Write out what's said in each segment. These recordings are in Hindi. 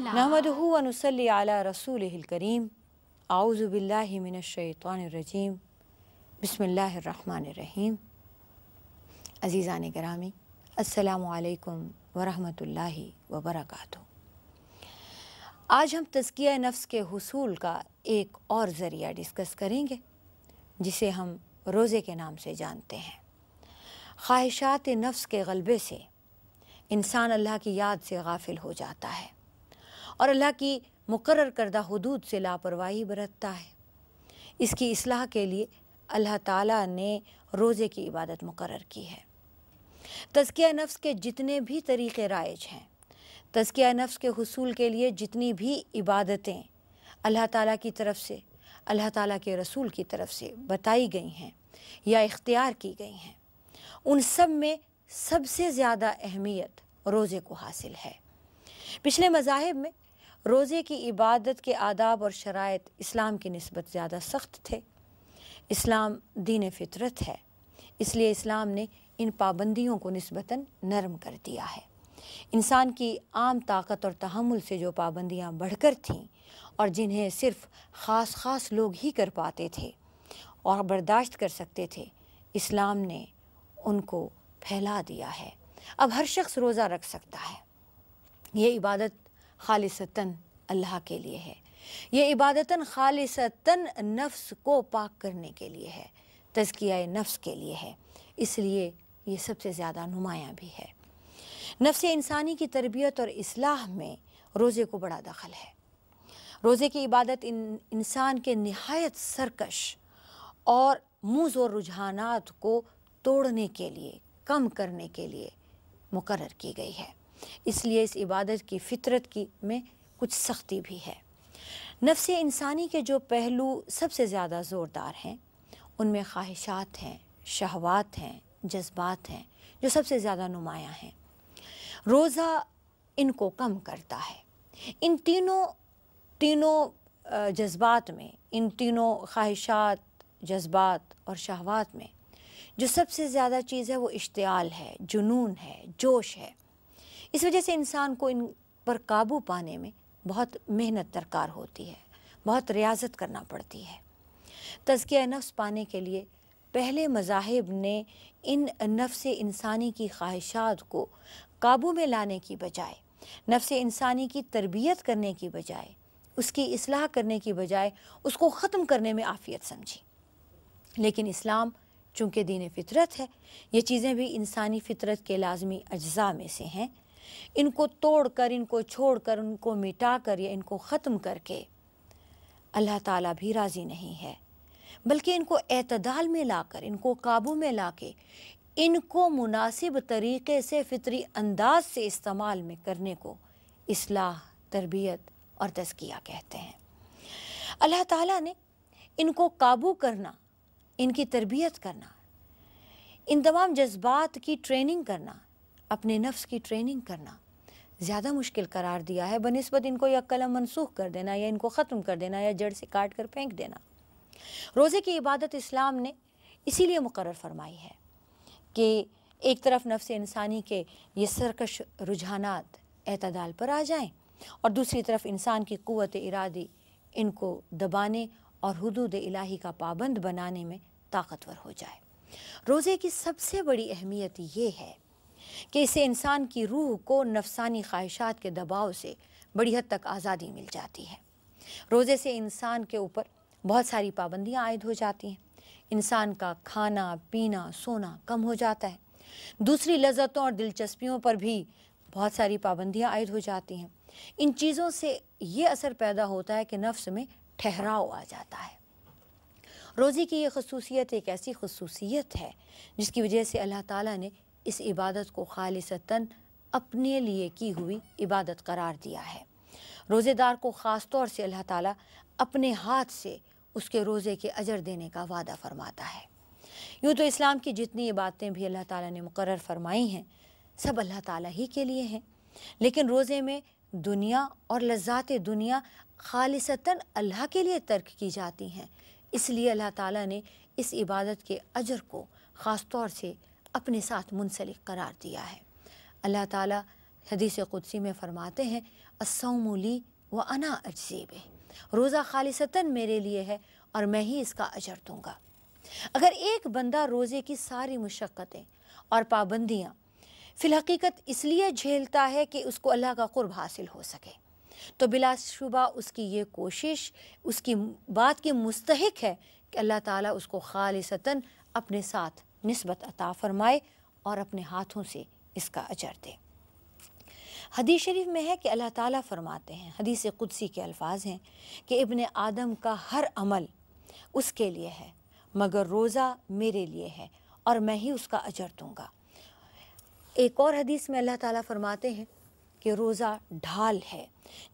नहमदनसली आला रसूल करीम आउज़बिल्लिमिनशैतरजीम बसमीम अज़ीज़ान ग्रामी असलकम वरहमल वबरक आज हम तस्किया नफ्स के हसूल का एक और ज़रिया डिस्कस करेंगे जिसे हम रोज़े के नाम से जानते हैं ख्वाहिशात नफ्स के गलबे से इंसान अल्लाह की याद से गाफिल हो जाता है और अल्लाह की मुकर करदा हदूद से लापरवाही बरतता है इसकी असलाह के लिए अल्लाह ताला ने रोज़े की इबादत मुकर की है तज़किया नफ्स के जितने भी तरीक़े राइज हैं तज़किया नफ्स के हसूल के लिए जितनी भी इबादतें अल्लाह ताला की तरफ से अल्लाह ताला के रसूल की तरफ से बताई गई हैं या इख्तियार की गई हैं उन सब में सबसे ज़्यादा अहमियत रोज़े को हासिल है पिछले मज़ाहब में रोज़े की इबादत के आदाब और शराइ इस्लाम की नस्बत ज़्यादा सख्त थे इस्लाम दीन फितरत है इसलिए इस्लाम ने इन पाबंदियों को नस्बता नरम कर दिया है इंसान की आम ताकत और तहमुल से जो पाबंदियाँ बढ़कर थीं और जिन्हें सिर्फ ख़ास ख़ास लोग ही कर पाते थे और बर्दाश्त कर सकते थे इस्लाम ने उनको फैला दिया है अब हर शख्स रोज़ा रख सकता है ये इबादत खालिसतन अल्लाह के लिए है ये इबादतन खालिसतन नफ्स को पाक करने के लिए है तजकिया नफ्स के लिए है इसलिए ये सबसे ज़्यादा नुमाया भी है नफ्स इंसानी की तरबियत और असलाह में रोज़े को बड़ा दखल है रोज़े की इबादत इन इंसान के नहायत सरकश और मूज और रुझानात को तोड़ने के लिए कम करने के लिए मुकर की गई है इसलिए इस इबादत की फितरत की में कुछ सख्ती भी है नफ्स इंसानी के जो पहलू सबसे ज़्यादा ज़ोरदार हैं उनमें ख्वाहिशात हैं शहवात हैं जज्बात हैं जो सबसे ज़्यादा नुमायाँ हैं रोज़ा इनको कम करता है इन तीनों तीनों जज्बात में इन तीनों ख्वाहिशात जज्बात और शहवात में जो सबसे ज़्यादा चीज़ है वो इश्तियाल है जुनून है जोश है इस वजह से इंसान को इन पर काबू पाने में बहुत मेहनत दरकार होती है बहुत रियाजत करना पड़ती है तजकिया नफ्स पाने के लिए पहले मजाहब ने इन नफ्स इंसानी की ख्वाहिशात को काबू में लाने की बजाय नफ्स इंसानी की तरबियत करने की बजाय उसकी असलाह करने की बजाय उसको ख़त्म करने में आफियत समझी लेकिन इस्लाम चूँकि दीन फितरत है ये चीज़ें भी इंसानी फितरत के लाजमी अज्जा में से हैं इनको तोड़कर इनको छोड़कर उनको मिटाकर या इनको ख़त्म करके अल्लाह ताला भी राज़ी नहीं है बल्कि इनको अतदाल में लाकर इनको काबू में ला के इनको मुनासिब तरीके से फितरी अंदाज से इस्तेमाल में करने को इसलाह तरबियत और तस्किया कहते हैं अल्लाह ताला ने इनको काबू करना इनकी तरबियत करना इन तमाम जज्बात की ट्रेनिंग करना अपने नफ्स की ट्रेनिंग करना ज़्यादा मुश्किल करार दिया है बनस्बत इनको या कलम मनसूख कर देना या इनको ख़त्म कर देना या जड़ से काट कर फेंक देना रोज़े की इबादत इस्लाम ने इसीलिए मुकर फरमाई है कि एक तरफ नफ्स इंसानी के ये सरकश रुझाना अतदाल पर आ जाएँ और दूसरी तरफ इंसान की क़वत इरादी इनको दबाने और हदूद इलाही का पाबंद बनाने में ताकतवर हो जाए रोज़े की सबसे बड़ी अहमियत ये है कि इससे इंसान की रूह को नफसानी ख्वाहिशात के दबाव से बड़ी हद तक आज़ादी मिल जाती है रोज़े से इंसान के ऊपर बहुत सारी पाबंदियाँ आयद हो जाती हैं इंसान का खाना पीना सोना कम हो जाता है दूसरी लज्जतों और दिलचस्पियों पर भी बहुत सारी पाबंदियाँ आयद हो जाती हैं इन चीज़ों से ये असर पैदा होता है कि नफ्स में ठहराव आ जाता है रोज़े की ये खसूसियत एक ऐसी खसूसियत है जिसकी वजह से अल्लाह ताला ने इस इबादत को खालिसतन अपने लिए की हुई इबादत करार दिया है रोज़ेदार को ख़ास तौर से अल्लाह ताला अपने हाथ से उसके रोज़े के अजर देने का वादा फ़रमाता है यूँ तो इस्लाम की जितनी इबादतें भी अल्लाह ताला ने मुकर फ़रमाई हैं सब अल्लाह ताला ही के लिए हैं लेकिन रोज़े में दुनिया और लज्जात दुनिया खालिसतन अल्लाह के लिए तर्क की जाती हैं इसलिए अल्लाह ताला ने इस इबादत के अजर को ख़ास तौर से अपने साथ मुनसलिक करार दिया है अल्लाह ताला हदीस कुदसी में फरमाते हैं असमोली व अना अजीब रोज़ा खालिसता मेरे लिए है और मैं ही इसका अजर दूँगा अगर एक बंदा रोज़े की सारी मशक्क़तें और पाबंदियाँ फ़िलहकीकत इसलिए झेलता है कि उसको अल्लाह का कुर्ब हासिल हो सके तो बिलाशुबा उसकी ये कोशिश उसकी बात की मुस्तक है कि अल्लाह ताला उसको खालिसता अपने साथ नस्बत अता फरमाए और अपने हाथों से इसका अजर दे हदीस शरीफ में है कि अल्लाह ताला फरमाते हैं हदीस कुदसी के अल्फाज हैं कि इब्न आदम का हर अमल उसके लिए है मगर रोज़ा मेरे लिए है और मैं ही उसका अजर दूँगा एक और हदीस में अल्लाह ताला फरमाते हैं कि रोज़ा ढाल है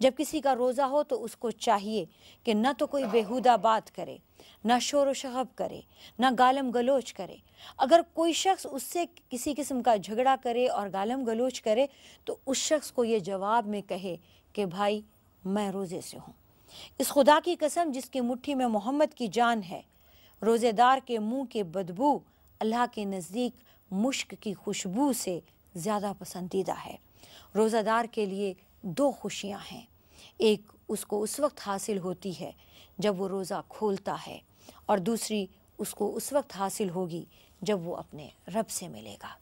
जब किसी का रोज़ा हो तो उसको चाहिए कि न तो कोई बेहुदा बात करे ना शोर व शगब करे ना गालम गलोच करे अगर कोई शख्स उससे किसी किस्म का झगड़ा करे और गालम गलोच करे तो उस शख्स को ये जवाब में कहे कि भाई मैं रोज़े से हूँ इस खुदा की कसम जिसकी मुट्ठी में मोहम्मद की जान है रोज़ेदार के मुंह के बदबू अल्लाह के नज़दीक मुश्क की खुशबू से ज़्यादा पसंदीदा है रोज़ादार के लिए दो खुशियाँ हैं एक उसको उस वक्त हासिल होती है जब वो रोज़ा खोलता है और दूसरी उसको उस वक्त हासिल होगी जब वो अपने रब से मिलेगा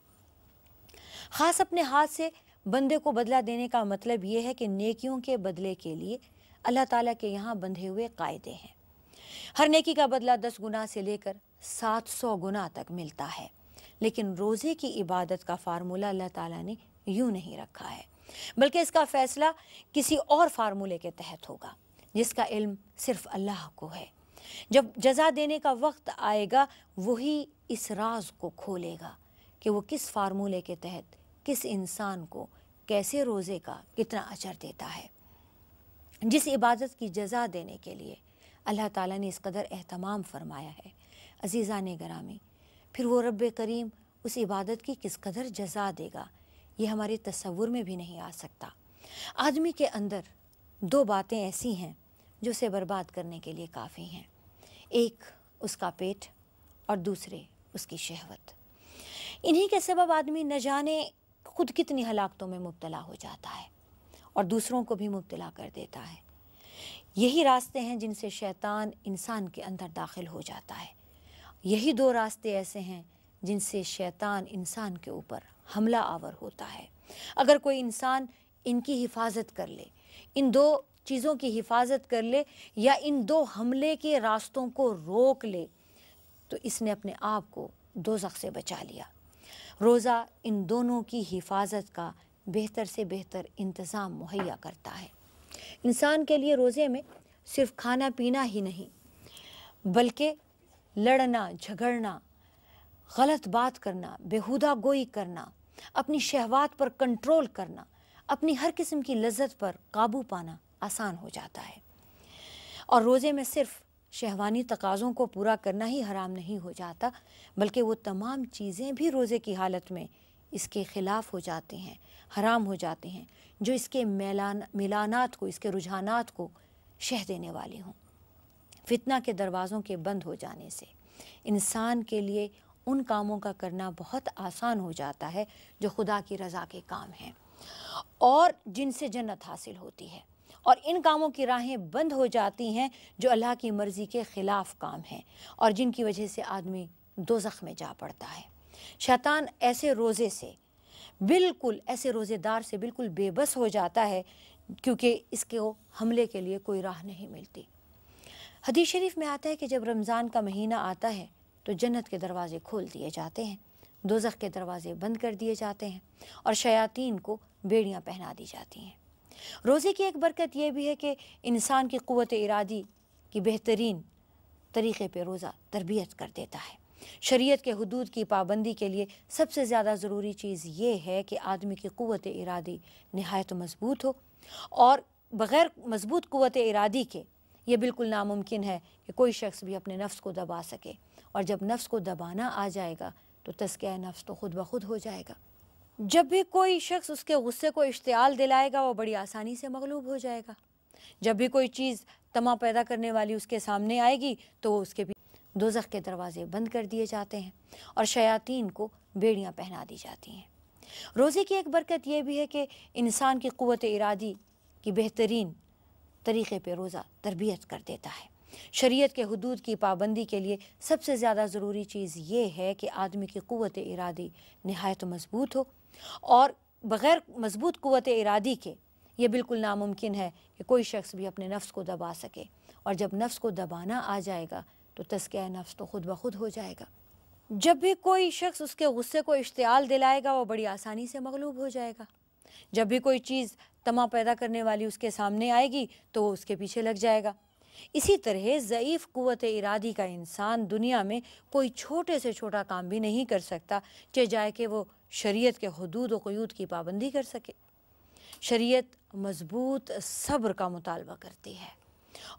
ख़ास अपने हाथ से बंदे को बदला देने का मतलब ये है कि नेकियों के बदले के लिए अल्लाह ताला के यहाँ बंधे हुए कायदे हैं हर नेकी का बदला दस गुना से लेकर सात सौ गुना तक मिलता है लेकिन रोज़े की इबादत का फार्मूला अल्लाह ताला ने यूँ नहीं रखा है बल्कि इसका फ़ैसला किसी और फार्मूले के तहत होगा जिसका इल्म सिर्फ अल्लाह को है जब जजा देने का वक्त आएगा वही इस राज को खोलेगा कि वो किस फार्मूले के तहत किस इंसान को कैसे रोज़े का कितना अचर देता है जिस इबादत की जजा देने के लिए अल्लाह ताला ने इस कदर अहतमाम फरमाया है अजीज़ा ने गरामी फिर वो रब करीम उस इबादत की किस कदर जजा देगा ये हमारे तस्वुर में भी नहीं आ सकता आदमी के अंदर दो बातें ऐसी हैं जो उसे बर्बाद करने के लिए काफ़ी हैं एक उसका पेट और दूसरे उसकी शहवत इन्हीं के सबब आदमी न जाने खुद कितनी हलाकतों में मुबतला हो जाता है और दूसरों को भी मुबतला कर देता है यही रास्ते हैं जिनसे शैतान इंसान के अंदर दाखिल हो जाता है यही दो रास्ते ऐसे हैं जिनसे शैतान इंसान के ऊपर हमला आवर होता है अगर कोई इंसान इनकी हिफाजत कर ले इन दो चीज़ों की हिफाजत कर ले या इन दो हमले के रास्तों को रोक ले तो इसने अपने आप को दो से बचा लिया रोज़ा इन दोनों की हिफाजत का बेहतर से बेहतर इंतज़ाम मुहैया करता है इंसान के लिए रोज़े में सिर्फ खाना पीना ही नहीं बल्कि लड़ना झगड़ना गलत बात करना बेहुदा गोई करना अपनी शहवात पर कंट्रोल करना अपनी हर किस्म की लज्जत पर काबू पाना आसान हो जाता है और रोज़े में सिर्फ शहवानी तकाज़ों को पूरा करना ही हराम नहीं हो जाता बल्कि वो तमाम चीज़ें भी रोज़े की हालत में इसके ख़िलाफ़ हो जाते हैं हराम हो जाते हैं जो इसके मेलान मिलानात को इसके रुझानात को शह देने वाले हों फितना के दरवाज़ों के बंद हो जाने से इंसान के लिए उन कामों का करना बहुत आसान हो जाता है जो खुदा की रज़ा के काम हैं और जिनसे जन्नत हासिल होती है और इन कामों की राहें बंद हो जाती हैं जो अल्लाह की मर्ज़ी के ख़िलाफ़ काम हैं और जिनकी वजह से आदमी दो में जा पड़ता है शैतान ऐसे रोज़े से बिल्कुल ऐसे रोज़ेदार से बिल्कुल बेबस हो जाता है क्योंकि इसके हमले के लिए कोई राह नहीं मिलती हदीस शरीफ में आता है कि जब रमज़ान का महीना आता है तो जन्नत के दरवाज़े खोल दिए जाते हैं दोजख के दरवाज़े बंद कर दिए जाते हैं और शयातीन को बेड़ियाँ पहना दी जाती हैं रोज़े की एक बरकत यह भी है कि इंसान की क़वत इरादी की बेहतरीन तरीक़े पर रोज़ा तरबियत कर देता है शरीयत के हदूद की पाबंदी के लिए सबसे ज़्यादा ज़रूरी चीज़ ये है कि आदमी की क़वत इरादी नहायत मज़बूत हो और बग़ैर मज़बूत क़वत इरादी के ये बिल्कुल नामुमकिन है कि कोई शख्स भी अपने नफ्स को दबा सके और जब नफ्स को दबाना आ जाएगा तो तस्किया नफ्स तो खुद ब खुद हो जाएगा जब भी कोई शख्स उसके गुस्से को इश्तियाल दिलाएगा वो बड़ी आसानी से मगलूब हो जाएगा जब भी कोई चीज़ तमा पैदा करने वाली उसके सामने आएगी तो वो उसके भी दोजख के दरवाजे बंद कर दिए जाते हैं और शयातीन को बेड़ियाँ पहना दी जाती हैं रोज़े की एक बरकत यह भी है कि इंसान की क़वत इरादी की बेहतरीन तरीक़े पर रोज़ा तरबियत कर देता है शरीयत के हदूद की पाबंदी के लिए सबसे ज़्यादा ज़रूरी चीज़ ये है कि आदमी की क़वत इरादी नहायत मज़बूत हो और बग़ैर मज़बूत क़वत इरादी के ये बिल्कुल नामुमकिन है कि कोई शख्स भी अपने नफ्स को दबा सके और जब नफ्स को दबाना आ जाएगा तो तस्किया नफ्स तो खुद ब खुद हो जाएगा जब भी कोई शख्स उसके गुस्से को इश्तियाल दिलाएगा वो बड़ी आसानी से मगलूब हो जाएगा जब भी कोई चीज़ तमा पैदा करने वाली उसके सामने आएगी तो वो उसके पीछे लग जाएगा इसी तरह ज़यीफ़ क़वत इरादी का इंसान दुनिया में कोई छोटे से छोटा काम भी नहीं कर सकता चाहे कि वो शरीयत के हदूद वयूद की पाबंदी कर सके शरीयत मज़बूत सब्र का मुतालबा करती है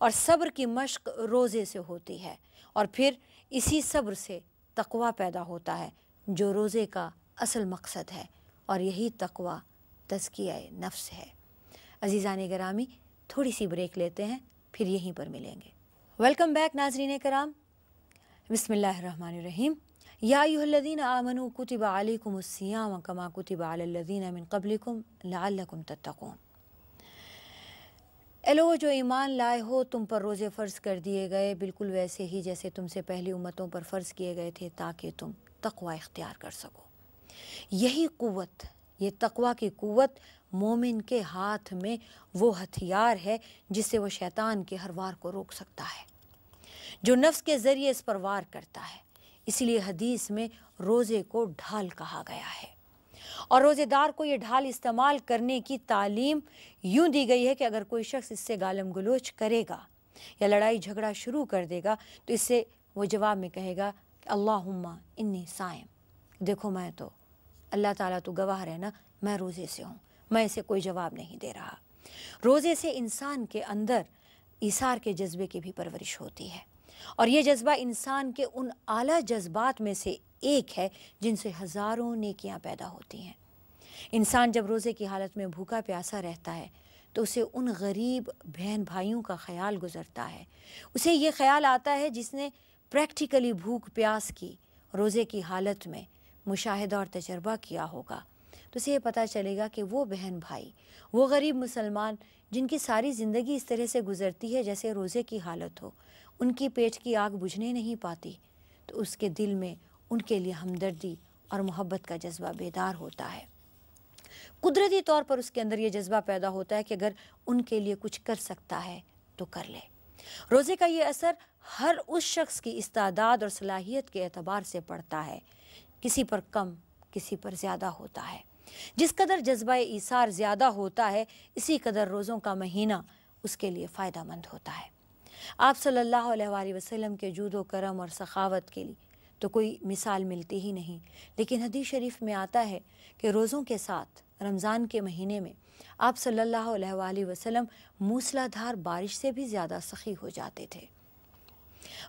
और सब्र की मशक रोज़े से होती है और फिर इसी सब्र से तकवा पैदा होता है जो रोज़े का असल मकसद है और यही तकवा तस्किया नफ्स है अजीज़ान ग्रामी थोड़ी सी ब्रेक लेते हैं फिर यहीं पर मिलेंगे वेलकम बैक नाजरीन कराम बसमीम यादीन आमनु कुतब आलिकुमसियाम कमा कुतब आलदीन अमिन कबलिकुम लाकुम तत्तकून एलो जो ईमान लाए हो तुम पर रोज़े फ़र्ज़ कर दिए गए बिल्कुल वैसे ही जैसे तुमसे पहली उम्मतों पर फ़र्ज़ किए गए थे ताकि तुम तकवा इख्तियार कर सको यही क़वत ये तकवा की क़वत मोमिन के हाथ में वो हथियार है जिससे वह शैतान के हर वार को रोक सकता है जो नफ्स के ज़रिए इस पर वार करता है इसलिए हदीस में रोज़े को ढाल कहा गया है और रोज़ेदार को ये ढाल इस्तेमाल करने की तालीम यूँ दी गई है कि अगर कोई शख्स इससे गालम गलोच करेगा या लड़ाई झगड़ा शुरू कर देगा तो इससे वो जवाब में कहेगा अल्लाह इन्नी सायम देखो मैं तो अल्लाह ताला तो गवाह रहना मैं रोज़े से हूँ मैं इसे कोई जवाब नहीं दे रहा रोज़े से इंसान के अंदर इसार के जज्बे की भी परवरिश होती है और ये जज्बा इंसान के उन आला जज्बात में से एक है जिनसे हज़ारों नेकियां पैदा होती हैं इंसान जब रोज़े की हालत में भूखा प्यासा रहता है तो उसे उन गरीब बहन भाइयों का ख्याल गुजरता है उसे ये ख्याल आता है जिसने प्रैक्टिकली भूख प्यास की रोज़े की हालत में मुशाह और तजर्बा किया होगा तो उसे ये पता चलेगा कि वो बहन भाई वो गरीब मुसलमान जिनकी सारी ज़िंदगी इस तरह से गुजरती है जैसे रोज़े की हालत हो उनकी पेट की आग बुझने नहीं पाती तो उसके दिल में उनके लिए हमदर्दी और मोहब्बत का जज्बा बेदार होता है कुदरती तौर पर उसके अंदर ये जज्बा पैदा होता है कि अगर उनके लिए कुछ कर सकता है तो कर ले रोज़े का ये असर हर उस शख्स की इस्तादाद और सलाहियत के अतबार से पड़ता है किसी पर कम किसी पर ज़्यादा होता है जिस कदर जज्बा ईसार ज़्यादा होता है इसी कदर रोज़ों का महीना उसके लिए फ़ायदा मंद होता है आप सल्ला वसलम के जूद करम और सखावत के लिए तो कोई मिसाल मिलती ही नहीं लेकिन हदीस शरीफ में आता है कि रोज़ों के साथ रमज़ान के महीने में आप सल्ला वसलम मूसलाधार बारिश से भी ज़्यादा सखी हो जाते थे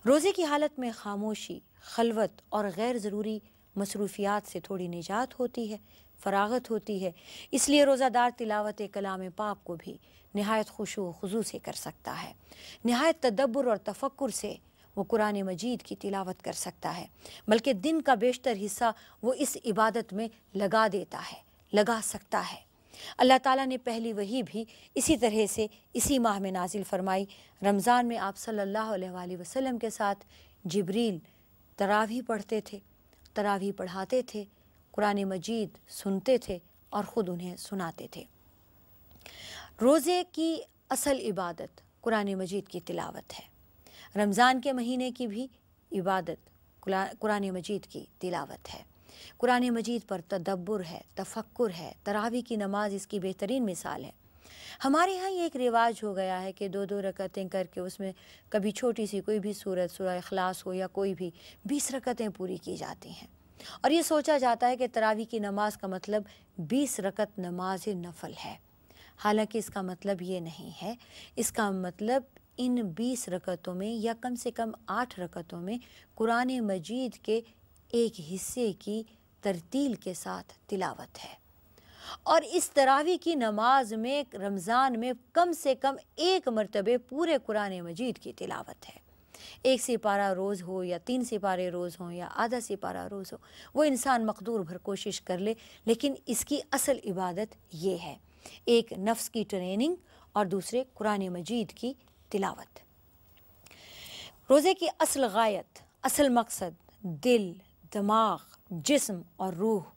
रोज़े की हालत में खामोशी खलवत और गैर ज़रूरी मसरूफियात से थोड़ी निजात होती है फरागत होती है इसलिए रोज़ादार तिलावत कलाम पाप को भी नहायत खुश वजू से कर सकता है नहायत तदब्बर और तफक्र से वो कुरान मजीद की तिलावत कर सकता है बल्कि दिन का बेशतर हिस्सा वो इस इबादत में लगा देता है लगा सकता है अल्लाह ताला ने पहली वही भी इसी तरह से इसी माह में नाजिल फरमाई रमज़ान में आप सल्लल्लाहु अलैहि वसल्लम के साथ जिब्रील तरावी पढ़ते थे तरावी पढ़ाते थे कुरान मजीद सुनते थे और ख़ुद उन्हें सुनाते थे रोज़े की असल इबादत कुरान मजीद की तिलावत है रमज़ान के महीने की भी इबादत कुरान मजीद की तिलावत है कुरान मजीद पर तदब्बर है तफक्र है तरावी की नमाज इसकी बेहतरीन मिसाल है हमारे यहाँ ये एक रिवाज हो गया है कि दो दो रकतें करके उसमें कभी छोटी सी कोई भी सूरत सूरह अखलास हो या कोई भी बीस रकतें पूरी की जाती हैं और ये सोचा जाता है कि तरावी की नमाज का मतलब बीस रकत नमाज नफल है हालांकि इसका मतलब ये नहीं है इसका मतलब इन बीस रकतों में या कम से कम आठ रकतों में कुरान मजीद के एक हिस्से की तरतील के साथ तिलावत है और इस तरावी की नमाज में रमज़ान में कम से कम एक मरतबे पूरे कुरान मजीद की तिलावत है एक सिपारा रोज़ हो या तीन सिपारे रोज़ हों या आधा सिपारा रोज़ हो वो इंसान मकदूर भर कोशिश कर ले लेकिन इसकी असल इबादत ये है एक नफ्स की ट्रेनिंग और दूसरे कुरान मजीद की तिलावत रोज़े की असल गायत असल मकसद दिल दिमाग जिस्म और रूह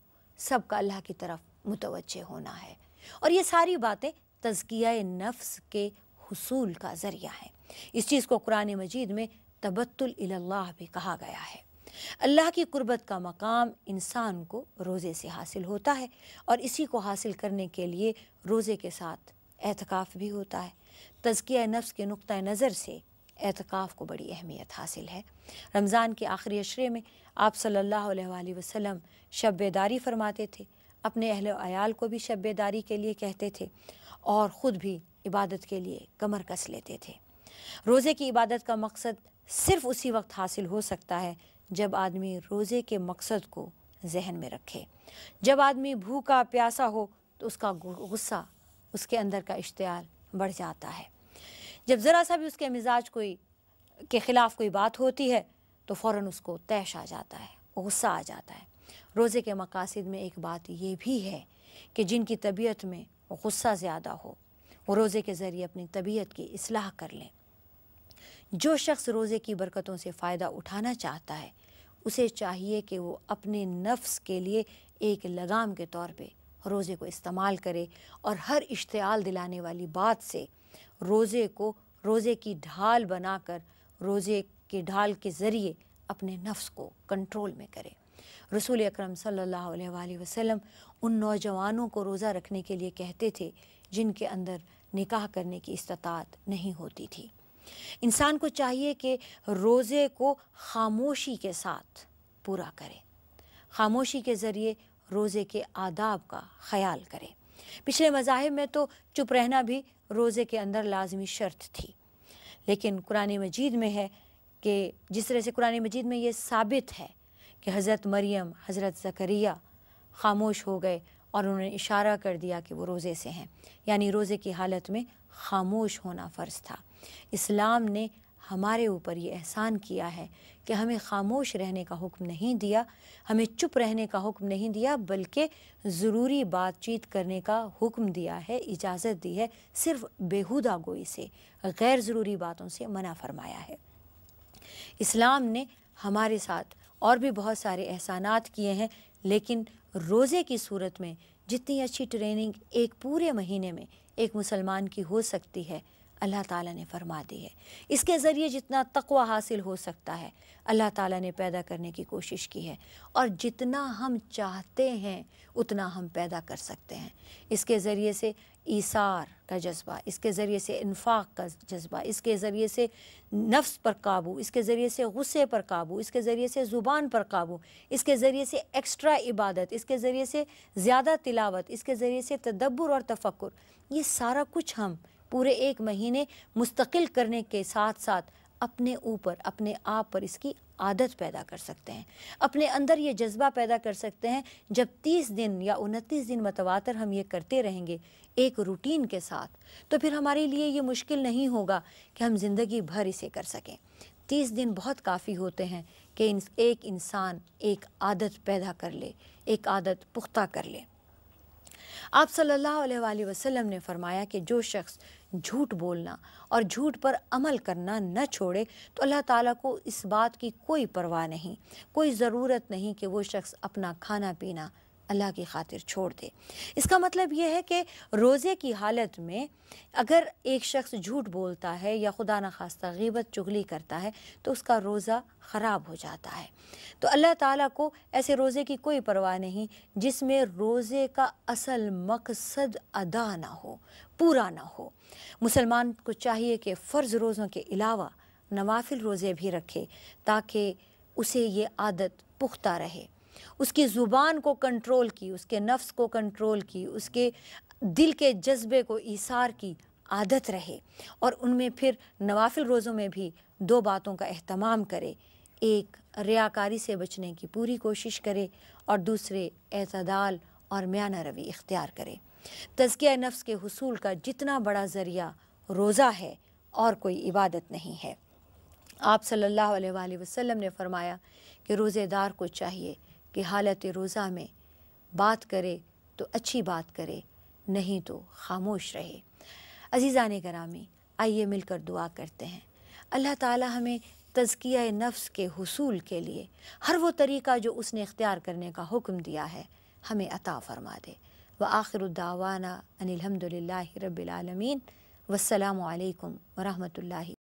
सब का अल्लाह की तरफ मुतव होना है और ये सारी बातें तजकिया नफ्स के हसूल का ज़रिया है इस चीज़ को कुरान मजीद में तबत्तुल इल्लाह भी कहा गया है अल्लाह की कुर्बत का मकाम इंसान को रोज़े से हासिल होता है और इसी को हासिल करने के लिए रोज़े के साथ एहतिकाफ भी होता है तज़किया नफ्स के नुक़ नज़र से एहतिकाफ़ को बड़ी अहमियत हासिल है रमज़ान के आखिरी अशरे में आप सल्लल्लाहु अलैहि वसल्लम शब फरमाते थे अपने अहल आयाल को भी शब के लिए कहते थे और ख़ुद भी इबादत के लिए कमर कस लेते थे रोज़े की इबादत का मकसद सिर्फ उसी वक्त हासिल हो सकता है जब आदमी रोज़े के मकसद को जहन में रखे जब आदमी भूखा प्यासा हो तो उसका गुस्सा उसके अंदर का इश्तार बढ़ जाता है जब ज़रा सा भी उसके मिजाज कोई के ख़िलाफ़ कोई बात होती है तो फ़ौर उसको तैश आ जाता है गुस्सा आ जाता है रोज़े के मकासद में एक बात यह भी है कि जिनकी तबीयत में गुस्सा ज़्यादा हो वो रोज़े के ज़रिए अपनी तबीयत की असलाह कर लें जो शख्स रोज़े की बरकतों से फ़ायदा उठाना चाहता है उसे चाहिए कि वो अपने नफ्स के लिए एक लगाम के तौर पे रोज़े को इस्तेमाल करे और हर इश्तियाल दिलाने वाली बात से रोज़े को रोज़े की ढाल बनाकर रोज़े के ढाल के ज़रिए अपने नफ्स को कंट्रोल में करे रसूल अकरम सल्लल्लाहु वसल्लम उन नौजवानों को रोज़ा रखने के लिए कहते थे जिनके अंदर निकाह करने की इस्तात नहीं होती थी इंसान को चाहिए कि रोज़े को खामोशी के साथ पूरा करें खामोशी के ज़रिए रोज़े के आदाब का ख्याल करें पिछले मज़ाहब में तो चुप रहना भी रोज़े के अंदर लाजमी शर्त थी लेकिन कुरान मजीद में है कि जिस तरह से कुरान मजीद में ये साबित है कि हज़रत मरियम हज़रत ज़करिया खामोश हो गए और उन्होंने इशारा कर दिया कि वो रोज़े से हैं यानी रोज़े की हालत में खामोश होना फ़र्ज था इस्लाम ने हमारे ऊपर ये एहसान किया है कि हमें खामोश रहने का हुक्म नहीं दिया हमें चुप रहने का हुक्म नहीं दिया बल्कि ज़रूरी बातचीत करने का हुक्म दिया है इजाज़त दी है सिर्फ बेहुदा गोई से गैर ज़रूरी बातों से मना फरमाया है इस्लाम ने हमारे साथ और भी बहुत सारे एहसानात किए हैं लेकिन रोज़े की सूरत में जितनी अच्छी ट्रेनिंग एक पूरे महीने में एक मुसलमान की हो सकती है अल्लाह ताला ने फरमा दी है इसके ज़रिए जितना तकवा हासिल हो सकता है अल्लाह ताला ने पैदा करने की कोशिश की है और जितना हम चाहते हैं उतना हम पैदा कर सकते हैं इसके ज़रिए से ईसार का जज्बा इसके ज़रिए से इन्फाक का जज्बा इसके ज़रिए से नफ्स पर काबू इसके ज़रिए से गुस्से पर काबू इसके ज़रिए से ज़ुबान पर काबू इसके ज़रिए से एक्स्ट्रा इबादत इसके ज़रिए से ज़्यादा तिलावत इसके ज़रिए से तदब्बर और तफ़क् ये सारा कुछ हम पूरे एक महीने मुस्तकिल करने के साथ साथ अपने ऊपर अपने आप पर इसकी आदत पैदा कर सकते हैं अपने अंदर ये जज्बा पैदा कर सकते हैं जब 30 दिन या उनतीस दिन मतवातर हम ये करते रहेंगे एक रूटीन के साथ तो फिर हमारे लिए ये मुश्किल नहीं होगा कि हम ज़िंदगी भर इसे कर सकें तीस दिन बहुत काफ़ी होते हैं कि एक इंसान एक आदत पैदा कर ले एक आदत पुख्ता कर ले आप सल्लल्लाहु अलैहि वसल्लम ने फरमाया कि जो शख्स झूठ बोलना और झूठ पर अमल करना न छोड़े तो अल्लाह ताला को इस बात की कोई परवाह नहीं कोई ज़रूरत नहीं कि वो शख्स अपना खाना पीना अल्लाह की खातिर छोड़ दे इसका मतलब यह है कि रोज़े की हालत में अगर एक शख्स झूठ बोलता है या खुदा न खास्ता गीबत चुगली करता है तो उसका रोज़ा ख़राब हो जाता है तो अल्लाह ताला को ऐसे रोज़े की कोई परवाह नहीं जिसमें रोज़े का असल मकसद अदा ना हो पूरा ना हो मुसलमान को चाहिए कि फ़र्ज़ रोज़ों के अलावा नवाफिल रोज़े भी रखे ताकि उसे ये आदत पुख्ता रहे उसकी ज़ुबान को कंट्रोल की उसके नफ्स को कंट्रोल की उसके दिल के जज्बे को इसार की आदत रहे और उनमें फिर नवाफिल रोज़ों में भी दो बातों का अहतमाम करे एक रियाकारी से बचने की पूरी कोशिश करे और दूसरे एतदाल और म्याना रवि इख्तियार करे तजकिया नफ्स के हसूल का जितना बड़ा ज़रिया रोज़ा है और कोई इबादत नहीं है आप सल्लल्लाहु अलैहि वसल्लम ने फरमाया कि रोज़ेदार को चाहिए कि हालत रोज़ा में बात करे तो अच्छी बात करे नहीं तो खामोश रहे अजीज़ान करामी आइए मिलकर दुआ करते हैं अल्लाह ताला हमें तज़किया नफ्स के हसूल के लिए हर वो तरीका जो उसने इख्तियार करने का हुक्म दिया है हमें अता फ़रमा दे व दावाना अनिलहमदिल्ला रबालमीन वसलम वरहमल